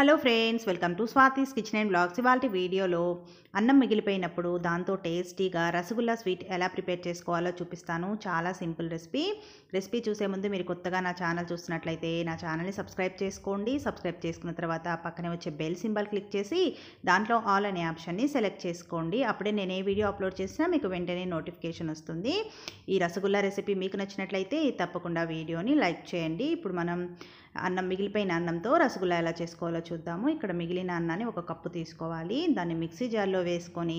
hello friends welcome to Swathi's kitchen and blogs ఇవాళ వీడియోలో అన్నం మిగిలిపోయినప్పుడు దాంతో టేస్టీగా రసగుల్లా స్వీట్ ఎలా ప్రిపేర్ చేసుకోవాలో చూపిస్తాను చాలా సింపుల్ రెసిపీ రెసిపీ చూసే ముందు మీరు కొత్తగా నా ఛానల్ చూసినట్లయితే నా ఛానల్ని సబ్స్క్రైబ్ చేసుకోండి సబ్స్క్రైబ్ చేసుకున్న తర్వాత పక్కనే వచ్చే బెల్ సింబల్ క్లిక్ చేసి దాంట్లో ఆల్ అనే ఆప్షన్ని సెలెక్ట్ చేసుకోండి అప్పుడే నేను ఏ వీడియో అప్లోడ్ చేసినా మీకు వెంటనే నోటిఫికేషన్ వస్తుంది ఈ రసగుల్లా రెసిపీ మీకు నచ్చినట్లయితే తప్పకుండా వీడియోని లైక్ చేయండి ఇప్పుడు మనం అన్నం మిగిలిపోయిన అన్నంతో రసగుల్లా ఎలా చేసుకోవాలో చూద్దాము ఇక్కడ మిగిలిన అన్నాన్ని ఒక కప్పు తీసుకోవాలి దాన్ని మిక్సీ జార్లో వేసుకొని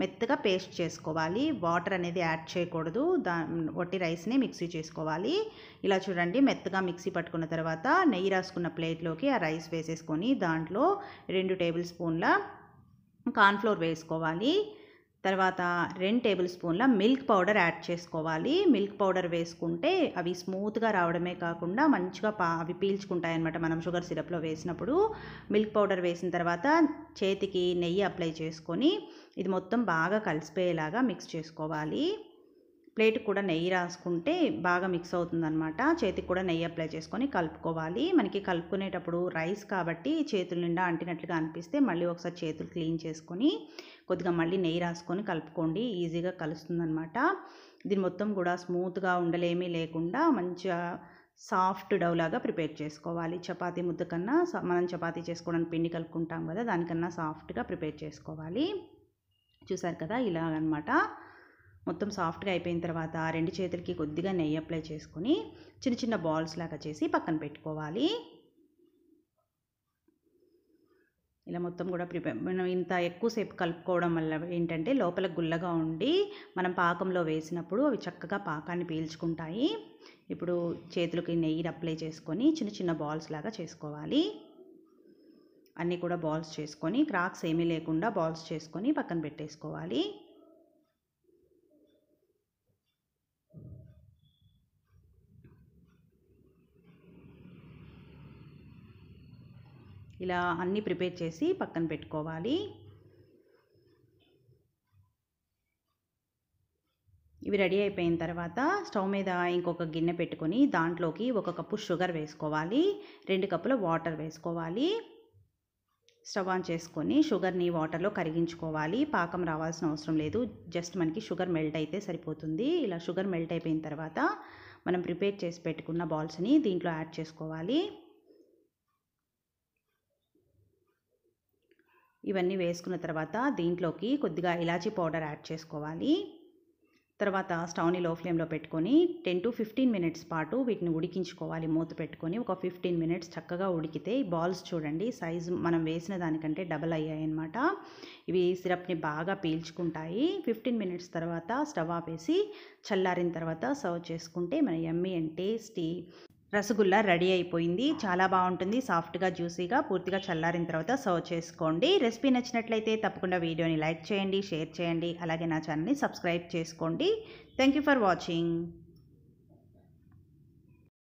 మెత్తగా పేస్ట్ చేసుకోవాలి వాటర్ అనేది యాడ్ చేయకూడదు దా వట్టి రైస్ని మిక్సీ చేసుకోవాలి ఇలా చూడండి మెత్తగా మిక్సీ పట్టుకున్న తర్వాత నెయ్యి రాసుకున్న ప్లేట్లోకి ఆ రైస్ వేసేసుకొని దాంట్లో రెండు టేబుల్ స్పూన్ల కార్న్ఫ్లోర్ వేసుకోవాలి తర్వాత రెండు టేబుల్ స్పూన్ల మిల్క్ పౌడర్ యాడ్ చేసుకోవాలి మిల్క్ పౌడర్ వేసుకుంటే అవి స్మూత్గా రావడమే కాకుండా మంచిగా పా అవి పీల్చుకుంటాయన్నమాట మనం షుగర్ సిరప్లో వేసినప్పుడు మిల్క్ పౌడర్ వేసిన తర్వాత చేతికి నెయ్యి అప్లై చేసుకొని ఇది మొత్తం బాగా కలిసిపోయేలాగా మిక్స్ చేసుకోవాలి ప్లేట్ కూడా నెయ్యి రాసుకుంటే బాగా మిక్స్ అవుతుందన్నమాట చేతికి కూడా నెయ్యి అప్లై చేసుకొని కలుపుకోవాలి మనకి కలుపుకునేటప్పుడు రైస్ కాబట్టి చేతుల నిండా అంటినట్లుగా అనిపిస్తే మళ్ళీ ఒకసారి చేతులు క్లీన్ చేసుకొని కొద్దిగా మళ్ళీ నెయ్యి రాసుకొని కలుపుకోండి ఈజీగా కలుస్తుందనమాట దీని మొత్తం కూడా స్మూత్గా ఉండలేమీ లేకుండా మంచిగా సాఫ్ట్ డౌలాగా ప్రిపేర్ చేసుకోవాలి చపాతీ ముద్ద కన్నా మనం చపాతీ చేసుకోవడానికి పిండి కలుపుకుంటాం కదా దానికన్నా సాఫ్ట్గా ప్రిపేర్ చేసుకోవాలి చూసారు కదా ఇలాగనమాట మొత్తం సాఫ్ట్గా అయిపోయిన తర్వాత రెండు చేతులకి కొద్దిగా నెయ్యి అప్లై చేసుకొని చిన్న చిన్న బాల్స్ లాగా చేసి పక్కన పెట్టుకోవాలి ఇలా మొత్తం కూడా ప్రిపేర్ మనం ఇంత ఎక్కువసేపు కలుపుకోవడం వల్ల ఏంటంటే లోపల గుల్లగా ఉండి మనం పాకంలో వేసినప్పుడు అవి చక్కగా పాకాన్ని పీల్చుకుంటాయి ఇప్పుడు చేతులకి నెయ్యి అప్లై చేసుకొని చిన్న చిన్న బాల్స్ లాగా చేసుకోవాలి అన్నీ కూడా బాల్స్ చేసుకొని క్రాక్స్ ఏమీ లేకుండా బాల్స్ చేసుకొని పక్కన పెట్టేసుకోవాలి ఇలా అన్నీ ప్రిపేర్ చేసి పక్కన పెట్టుకోవాలి ఇవి రెడీ అయిపోయిన తర్వాత స్టవ్ మీద ఇంకొక గిన్నె పెట్టుకొని దాంట్లోకి ఒక కప్పు షుగర్ వేసుకోవాలి రెండు కప్పుల వాటర్ వేసుకోవాలి స్టవ్ ఆన్ చేసుకొని షుగర్ని వాటర్లో కరిగించుకోవాలి పాకం రావాల్సిన అవసరం లేదు జస్ట్ మనకి షుగర్ మెల్ట్ అయితే సరిపోతుంది ఇలా షుగర్ మెల్ట్ అయిపోయిన తర్వాత మనం ప్రిపేర్ చేసి పెట్టుకున్న బాల్స్ని దీంట్లో యాడ్ చేసుకోవాలి ఇవన్నీ వేసుకున్న తర్వాత దీంట్లోకి కొద్దిగా ఇలాచీ పౌడర్ యాడ్ చేసుకోవాలి తర్వాత స్టవ్ని లో ఫ్లేమ్లో పెట్టుకొని టెన్ టు ఫిఫ్టీన్ మినిట్స్ పాటు వీటిని ఉడికించుకోవాలి మూత పెట్టుకొని ఒక ఫిఫ్టీన్ మినిట్స్ చక్కగా ఉడికితే ఈ బాల్స్ చూడండి సైజు మనం వేసిన దానికంటే డబల్ అయ్యాయన్నమాట ఇవి సిరప్ని బాగా పీల్చుకుంటాయి ఫిఫ్టీన్ మినిట్స్ తర్వాత స్టవ్ ఆపేసి చల్లారిన తర్వాత సర్వ్ చేసుకుంటే మన yummy and tasty rasgulla ready అయిపోయింది చాలా బాగుంటుంది సాఫ్ట్గా జ్యూసీగా పూర్తిగా చల్లారిన తర్వాత సర్వ్ చేసుకోండి రెసిపీ నచ్చినట్లయితే తప్పకుండా వీడియోని లైక్ చేయండి షేర్ చేయండి అలాగే నా ఛానల్ని సబ్స్క్రైబ్ చేసుకోండి థ్యాంక్ యూ ఫర్ వాచింగ్